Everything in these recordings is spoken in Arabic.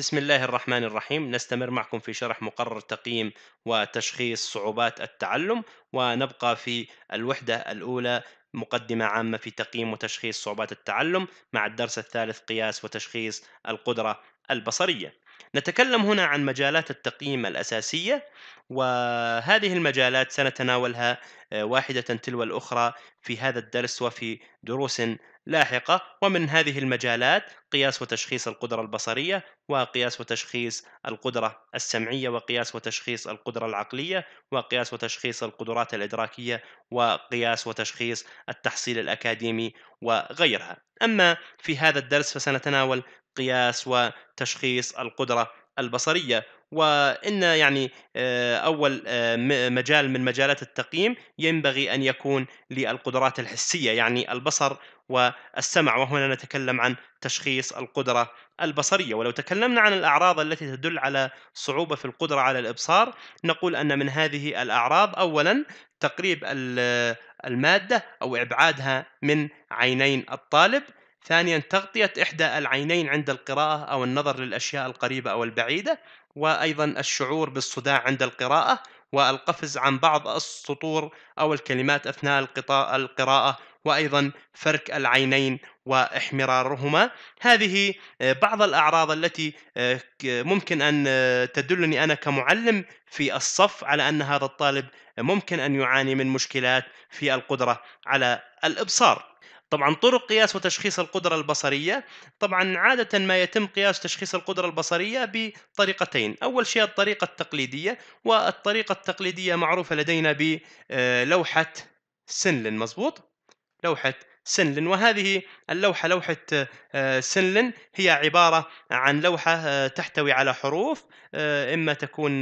بسم الله الرحمن الرحيم نستمر معكم في شرح مقرر تقييم وتشخيص صعوبات التعلم ونبقى في الوحدة الأولى مقدمة عامة في تقييم وتشخيص صعوبات التعلم مع الدرس الثالث قياس وتشخيص القدرة البصرية نتكلم هنا عن مجالات التقييم الأساسية وهذه المجالات سنتناولها آه، واحدة تلو الأخرى في هذا الدرس وفي دروس لاحقة ومن هذه المجالات قياس وتشخيص القدرة البصرية وقياس وتشخيص القدرة السمعية وقياس وتشخيص القدرة العقلية وقياس وتشخيص القدرات الإدراكية وقياس وتشخيص التحصيل الأكاديمي وغيرها أما في هذا الدرس فسنتناول قياس وتشخيص القدرة البصرية وإن يعني آه، أول آه، مجال من مجالات التقييم ينبغي أن يكون للقدرات الحسية يعني البصر والسمع وهنا نتكلم عن تشخيص القدرة البصرية ولو تكلمنا عن الأعراض التي تدل على صعوبة في القدرة على الإبصار نقول أن من هذه الأعراض أولا تقريب المادة أو إبعادها من عينين الطالب ثانيا تغطية إحدى العينين عند القراءة أو النظر للأشياء القريبة أو البعيدة وأيضا الشعور بالصداع عند القراءة والقفز عن بعض السطور أو الكلمات أثناء القراءة وأيضا فرك العينين واحمرارهما هذه آه، بعض الأعراض التي آه، ممكن أن آه، تدلني أنا كمعلم في الصف على أن هذا الطالب ممكن أن يعاني من مشكلات في القدرة على الإبصار طبعا طرق قياس وتشخيص القدرة البصرية طبعا عادة ما يتم قياس تشخيص القدرة البصرية بطريقتين أول شيء الطريقة التقليدية والطريقة التقليدية معروفة لدينا بلوحة آه، سنلن مضبوط لوحة سنلن وهذه اللوحة لوحة آه، سنلن هي عبارة عن لوحة آه، تحتوي على حروف إما تكون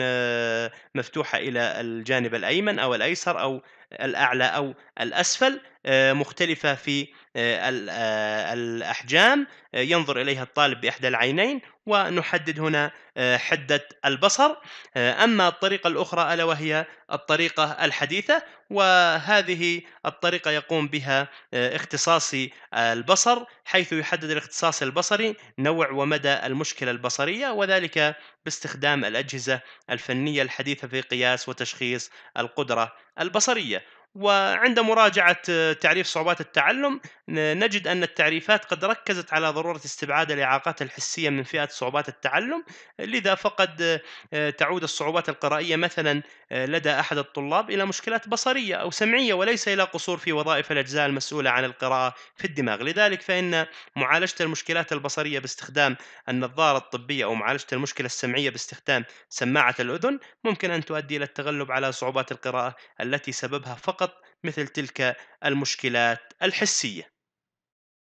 مفتوحة إلى الجانب الأيمن أو الأيسر أو الأعلى أو الأسفل آه، مختلفة في آه، آه، الأحجام ينظر إليها الطالب بإحدى العينين ونحدد هنا حدة البصر أما الطريقة الأخرى ألا وهي الطريقة الحديثة وهذه الطريقة يقوم بها اختصاصي البصر حيث يحدد الاختصاص البصري نوع ومدى المشكلة البصرية وذلك باستخدام الأجهزة الفنية الحديثة في قياس وتشخيص القدرة البصرية وعند مراجعة آه، تعريف صعوبات التعلم نجد أن التعريفات قد ركزت على ضرورة استبعاد الإعاقات الحسية من فئة صعوبات التعلم لذا فقد آه، تعود الصعوبات القرائية مثلا آه، لدى أحد الطلاب إلى مشكلات بصرية أو سمعية وليس إلى قصور في وظائف الأجزاء المسؤولة عن القراءة في الدماغ لذلك فإن معالجة المشكلات البصرية باستخدام النظارة الطبية أو معالجة المشكلة السمعية باستخدام سماعة الأذن ممكن أن تؤدي إلى التغلب على صعوبات القراءة التي سببها فقط فقط مثل تلك المشكلات الحسيه